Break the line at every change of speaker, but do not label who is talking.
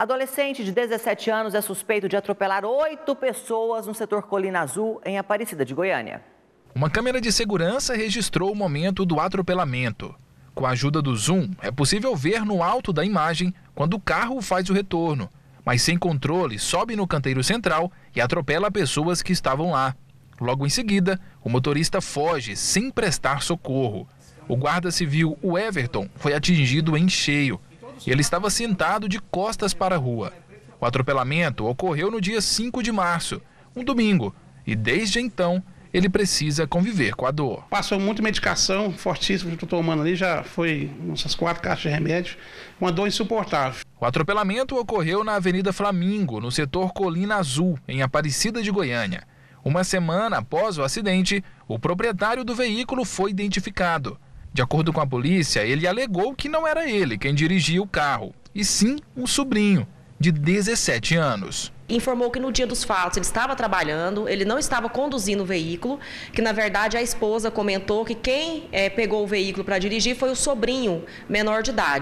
Adolescente de 17 anos é suspeito de atropelar oito pessoas no setor Colina Azul, em Aparecida de Goiânia.
Uma câmera de segurança registrou o momento do atropelamento. Com a ajuda do zoom, é possível ver no alto da imagem quando o carro faz o retorno, mas sem controle sobe no canteiro central e atropela pessoas que estavam lá. Logo em seguida, o motorista foge sem prestar socorro. O guarda civil, o Everton, foi atingido em cheio ele estava sentado de costas para a rua. O atropelamento ocorreu no dia 5 de março, um domingo, e desde então ele precisa conviver com a dor. Passou muita medicação fortíssima que eu estou tomando ali, já foi nossas quatro caixas de remédio, uma dor insuportável. O atropelamento ocorreu na Avenida Flamingo, no setor Colina Azul, em Aparecida de Goiânia. Uma semana após o acidente, o proprietário do veículo foi identificado. De acordo com a polícia, ele alegou que não era ele quem dirigia o carro, e sim um sobrinho, de 17 anos
informou que no dia dos fatos ele estava trabalhando, ele não estava conduzindo o veículo, que na verdade a esposa comentou que quem é, pegou o veículo para dirigir foi o sobrinho menor de idade.